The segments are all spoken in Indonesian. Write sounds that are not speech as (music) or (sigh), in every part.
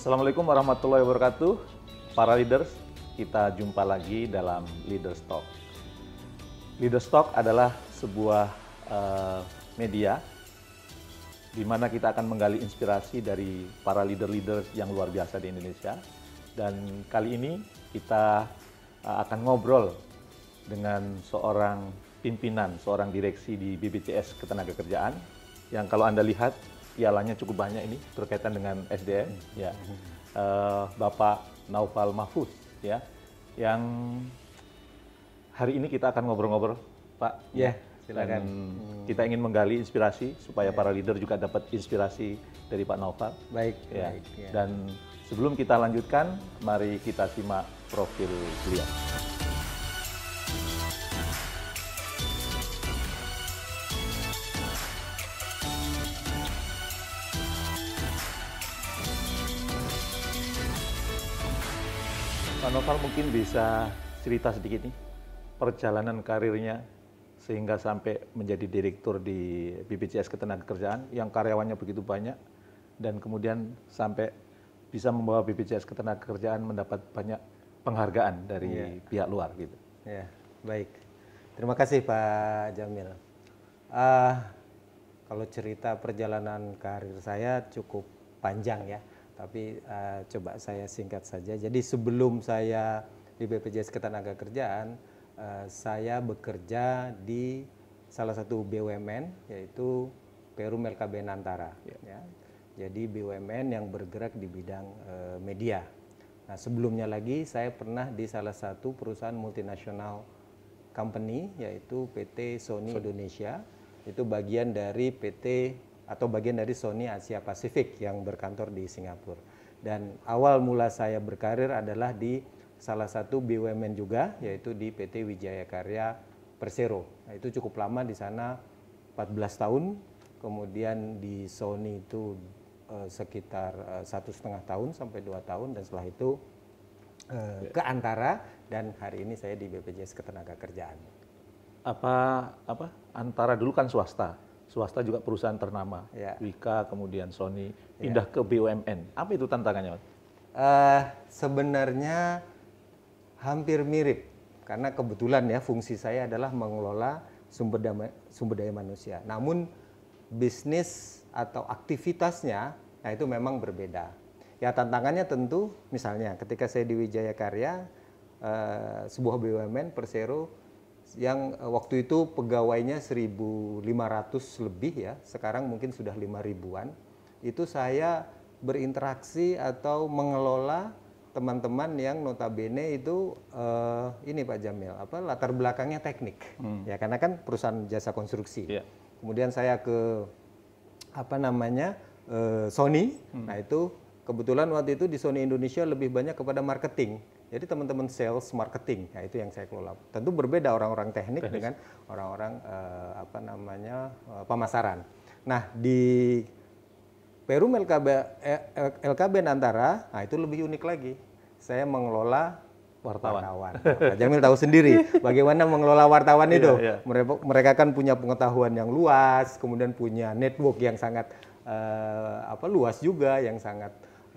Assalamualaikum warahmatullahi wabarakatuh. Para leaders, kita jumpa lagi dalam Leader Talk. Leader Talk adalah sebuah uh, media di mana kita akan menggali inspirasi dari para leader-leader yang luar biasa di Indonesia. Dan kali ini kita uh, akan ngobrol dengan seorang pimpinan, seorang direksi di BPJS Ketenagakerjaan yang kalau Anda lihat pialanya cukup banyak ini berkaitan dengan SDM ya uh, Bapak Naufal Mahfud ya yang hari ini kita akan ngobrol-ngobrol Pak ya yeah, silakan hmm. kita ingin menggali inspirasi supaya yeah. para leader juga dapat inspirasi dari Pak Naufal baik ya, baik, yeah. dan sebelum kita lanjutkan mari kita simak profil beliau. Pak Novel mungkin bisa cerita sedikit nih perjalanan karirnya sehingga sampai menjadi direktur di BPJS Ketenagakerjaan yang karyawannya begitu banyak dan kemudian sampai bisa membawa BPJS Ketenagakerjaan mendapat banyak penghargaan dari yeah. pihak luar gitu. Ya, baik. Terima kasih Pak Jamil. Uh, kalau cerita perjalanan karir saya cukup panjang ya tapi uh, coba saya singkat saja. Jadi sebelum saya di BPJS Ketenagakerjaan, uh, saya bekerja di salah satu BUMN yaitu Perum LKB Nantara. Ya. Ya. Jadi BUMN yang bergerak di bidang uh, media. Nah sebelumnya lagi saya pernah di salah satu perusahaan multinasional company yaitu PT Sony. Indonesia. Itu bagian dari PT atau bagian dari Sony Asia Pasifik yang berkantor di Singapura. Dan awal mula saya berkarir adalah di salah satu BUMN juga yaitu di PT Wijaya Karya Persero. Nah, itu cukup lama di sana 14 tahun, kemudian di Sony itu eh, sekitar eh, satu setengah tahun sampai dua tahun dan setelah itu eh, ke Antara dan hari ini saya di BPJS Ketenagakerjaan. Apa apa Antara dulu kan swasta? swasta juga perusahaan ternama, ya. Wika, kemudian Sony, ya. pindah ya. ke BUMN. Apa itu tantangannya? Uh, sebenarnya hampir mirip, karena kebetulan ya fungsi saya adalah mengelola sumber daya, sumber daya manusia. Namun bisnis atau aktivitasnya, nah itu memang berbeda. Ya tantangannya tentu, misalnya ketika saya di Wijaya Karya, uh, sebuah BUMN Persero yang eh, waktu itu pegawainya 1.500 lebih ya, sekarang mungkin sudah lima ribuan. Itu saya berinteraksi atau mengelola teman-teman yang notabene itu uh, ini Pak Jamil apa latar belakangnya teknik hmm. ya karena kan perusahaan jasa konstruksi yeah. kemudian saya ke apa namanya uh, Sony hmm. nah itu kebetulan waktu itu di Sony Indonesia lebih banyak kepada marketing jadi teman-teman sales marketing, ya itu yang saya kelola. Tentu berbeda orang-orang teknik, Tenis. dengan orang-orang eh, apa namanya eh, pemasaran. Nah di Perum LKB, eh, LKB Nantara, nah itu lebih unik lagi. Saya mengelola wartawan. wartawan. Nah, Jamil tahu sendiri bagaimana mengelola wartawan iya, itu. Iya, Mereka, mereka kan punya pengetahuan yang luas, kemudian punya network yang sangat eh, apa luas juga, yang sangat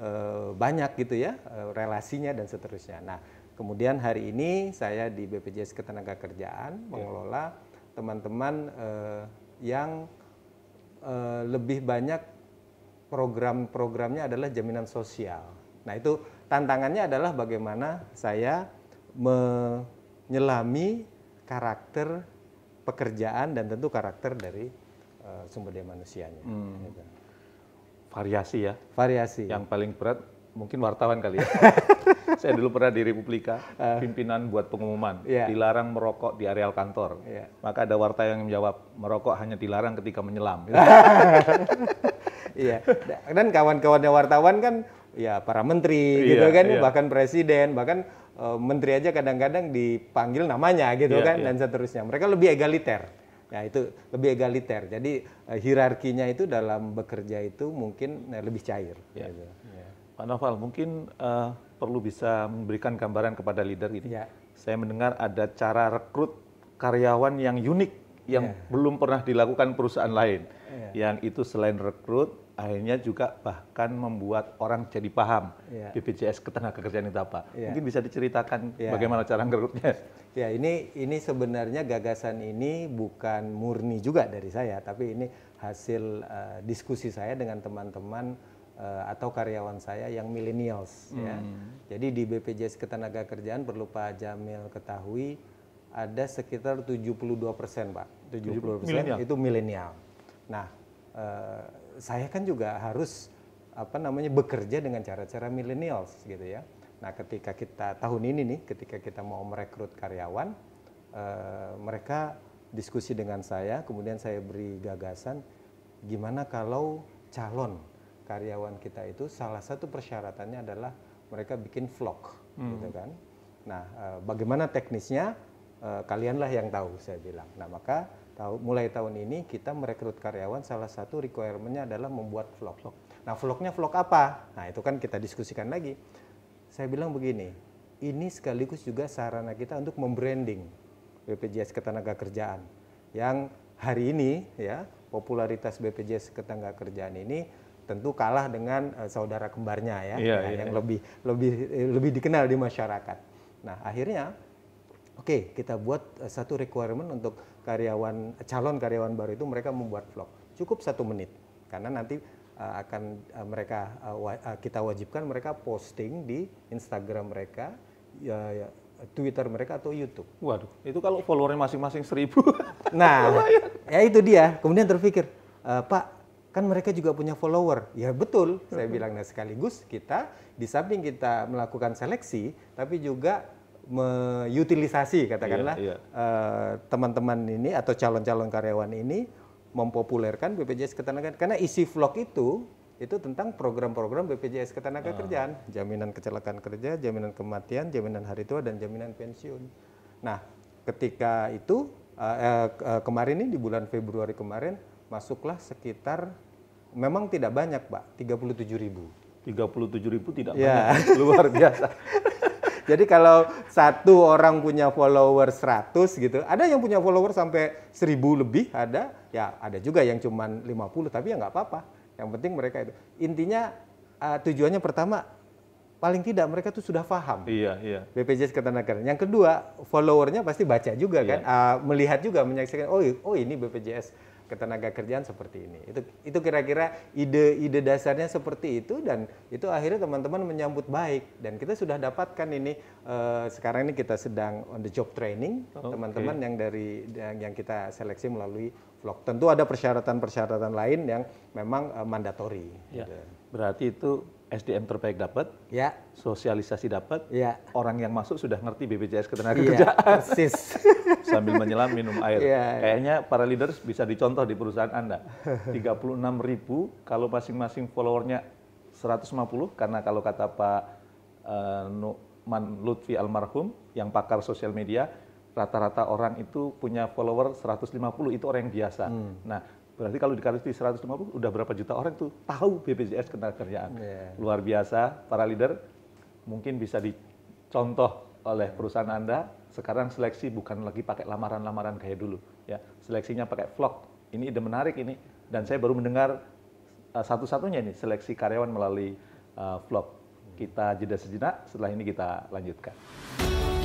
Eh, banyak gitu ya eh, relasinya dan seterusnya. Nah, kemudian hari ini saya di BPJS Ketenagakerjaan ya. mengelola teman-teman eh, yang lebih banyak program-programnya adalah jaminan sosial. Nah, itu tantangannya adalah bagaimana saya menyelami karakter pekerjaan dan tentu karakter dari uh, sumber daya manusianya. Hmm. Gitu. Variasi ya. Variasi. Yang paling berat mungkin wartawan kali ya. (laughs) Saya dulu pernah di Republika, uh, pimpinan buat pengumuman, yeah. dilarang merokok di areal kantor. Yeah. Maka ada wartawan yang menjawab, merokok hanya dilarang ketika menyelam. (laughs) Iya. Dan kawan-kawannya wartawan kan ya para menteri yeah, gitu kan, yeah. bahkan presiden, bahkan uh, menteri aja kadang-kadang dipanggil namanya gitu yeah, kan iya. dan seterusnya. Mereka lebih egaliter. Ya itu lebih egaliter. Jadi uh, hierarkinya itu dalam bekerja itu mungkin uh, lebih cair. Ya. Gitu. Ya. Pak Noval, mungkin uh, perlu bisa memberikan gambaran kepada leader ini. Ya. Saya mendengar ada cara rekrut karyawan yang unik yang ya. belum pernah dilakukan perusahaan lain. Ya. Yang itu selain rekrut akhirnya juga bahkan membuat orang jadi paham yeah. BPJS ketenagakerjaan itu apa. Yeah. Mungkin bisa diceritakan yeah. bagaimana cara ngerutnya. Ya, yeah, ini ini sebenarnya gagasan ini bukan murni juga dari saya, tapi ini hasil uh, diskusi saya dengan teman-teman uh, atau karyawan saya yang millennials mm. ya. Hmm. Jadi di BPJS ketenagakerjaan perlu Pak Jamil ketahui ada sekitar 72% Pak. 70% 70 itu milenial. Nah, eh, saya kan juga harus apa namanya bekerja dengan cara-cara millennials gitu ya. Nah, ketika kita tahun ini nih, ketika kita mau merekrut karyawan, uh, mereka diskusi dengan saya, kemudian saya beri gagasan gimana kalau calon karyawan kita itu salah satu persyaratannya adalah mereka bikin vlog, hmm. gitu kan. Nah, uh, bagaimana teknisnya? Uh, kalianlah yang tahu, saya bilang. Nah, maka tahu mulai tahun ini kita merekrut karyawan salah satu requirementnya adalah membuat vlog. vlog. Nah vlognya vlog apa? Nah itu kan kita diskusikan lagi. Saya bilang begini, ini sekaligus juga sarana kita untuk membranding BPJS Ketenagakerjaan yang hari ini ya popularitas BPJS Ketenagakerjaan ini tentu kalah dengan uh, saudara kembarnya ya, iya, ya iya, yang iya. lebih lebih eh, lebih dikenal di masyarakat. Nah akhirnya, oke okay, kita buat eh, satu requirement untuk karyawan calon karyawan baru itu mereka membuat vlog cukup satu menit karena nanti uh, akan uh, mereka uh, wa, uh, kita wajibkan mereka posting di Instagram mereka ya, ya, Twitter mereka atau YouTube. Waduh, itu kalau followernya masing-masing seribu. (laughs) nah, ya itu dia. Kemudian terpikir, e, Pak, kan mereka juga punya follower. Ya betul, saya bilang. Nah sekaligus kita di samping kita melakukan seleksi, tapi juga meutilisasi katakanlah iya, iya. Eh, teman-teman ini atau calon-calon karyawan ini mempopulerkan BPJS Ketenagakerjaan karena isi vlog itu itu tentang program-program BPJS Ketenagakerjaan, ah. uh. jaminan kecelakaan kerja, jaminan kematian, jaminan hari tua dan jaminan pensiun. Nah, ketika itu uh, uh, kemarin ini di bulan Februari kemarin masuklah sekitar memang tidak banyak, Pak, ribu 37.000. ribu tidak ribu iya. yeah. luar biasa. (laughs) Jadi kalau satu orang punya follower 100 gitu, ada yang punya follower sampai 1000 lebih ada, ya ada juga yang cuma 50 tapi ya nggak apa-apa. Yang penting mereka itu. Intinya uh, tujuannya pertama paling tidak mereka tuh sudah paham. Iya, iya. BPJS Ketenagakerjaan. Yang kedua, followernya pasti baca juga iya. kan, uh, melihat juga menyaksikan oh oh ini BPJS ketenaga kerjaan seperti ini. Itu itu kira-kira ide-ide dasarnya seperti itu dan itu akhirnya teman-teman menyambut baik dan kita sudah dapatkan ini uh, sekarang ini kita sedang on the job training teman-teman okay. yang dari yang kita seleksi melalui vlog. Tentu ada persyaratan-persyaratan lain yang memang uh, mandatori. Yeah. Gitu. Berarti itu SDM terbaik dapat, ya. sosialisasi dapat, ya. orang yang masuk sudah ngerti BPJS Ketenagakerjaan. Iya, (laughs) ya, persis. Sambil menyelam minum air. Ya, Kayaknya ya. para leaders bisa dicontoh di perusahaan Anda. 36 ribu kalau masing-masing followernya 150, karena kalau kata Pak uh, eh, Man Lutfi almarhum, yang pakar sosial media, rata-rata orang itu punya follower 150, itu orang yang biasa. Hmm. Nah, Berarti kalau dikali 150 udah berapa juta orang tuh tahu BPJS ketenagakerjaan. Yeah. Luar biasa para leader mungkin bisa dicontoh oleh perusahaan Anda. Sekarang seleksi bukan lagi pakai lamaran-lamaran kayak dulu ya. Seleksinya pakai vlog. Ini ide menarik ini dan saya baru mendengar uh, satu-satunya ini seleksi karyawan melalui uh, vlog. Kita jeda sejenak, setelah ini kita lanjutkan.